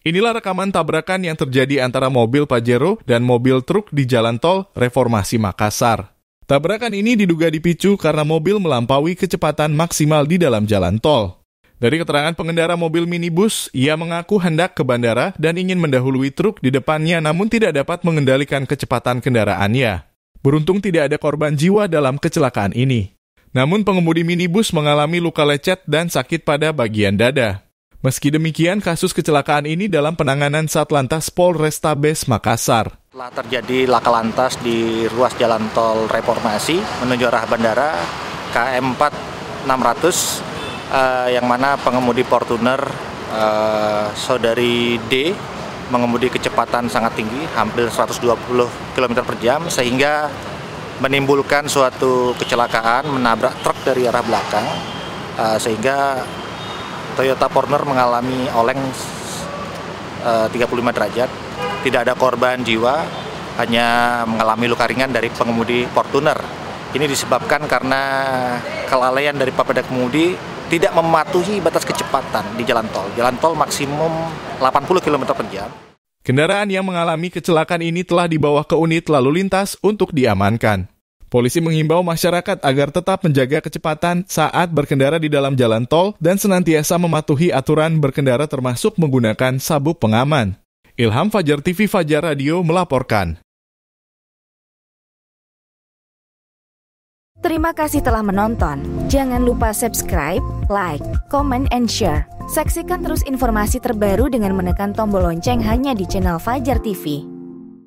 Inilah rekaman tabrakan yang terjadi antara mobil Pajero dan mobil truk di jalan tol Reformasi Makassar. Tabrakan ini diduga dipicu karena mobil melampaui kecepatan maksimal di dalam jalan tol. Dari keterangan pengendara mobil minibus, ia mengaku hendak ke bandara dan ingin mendahului truk di depannya namun tidak dapat mengendalikan kecepatan kendaraannya. Beruntung tidak ada korban jiwa dalam kecelakaan ini. Namun pengemudi minibus mengalami luka lecet dan sakit pada bagian dada. Meski demikian, kasus kecelakaan ini dalam penanganan Satlantas Polrestabes Makassar. Telah terjadi laka lantas di ruas jalan tol reformasi menuju arah bandara KM 4 600 eh, yang mana pengemudi Fortuner eh, saudari D mengemudi kecepatan sangat tinggi hampir 120 km per jam sehingga menimbulkan suatu kecelakaan menabrak truk dari arah belakang eh, sehingga Toyota Corner mengalami oleng eh, uh, 35 derajat. Tidak ada korban jiwa, hanya mengalami luka ringan dari pengemudi Fortuner. Ini disebabkan karena kelalaian dari pada pengemudi tidak mematuhi batas kecepatan di jalan tol. Jalan tol maksimum 80 km per jam. Kendaraan yang mengalami kecelakaan ini telah dibawa ke unit lalu lintas untuk diamankan. Polisi menghimbau masyarakat agar tetap menjaga kecepatan saat berkendara di dalam jalan tol dan senantiasa mematuhi aturan berkendara termasuk menggunakan sabuk pengaman. Ilham Fajar TV Fajar Radio melaporkan. Terima kasih telah menonton. Jangan lupa subscribe, like, comment, and share. Saksikan terus informasi terbaru dengan menekan tombol lonceng hanya di channel Fajar TV.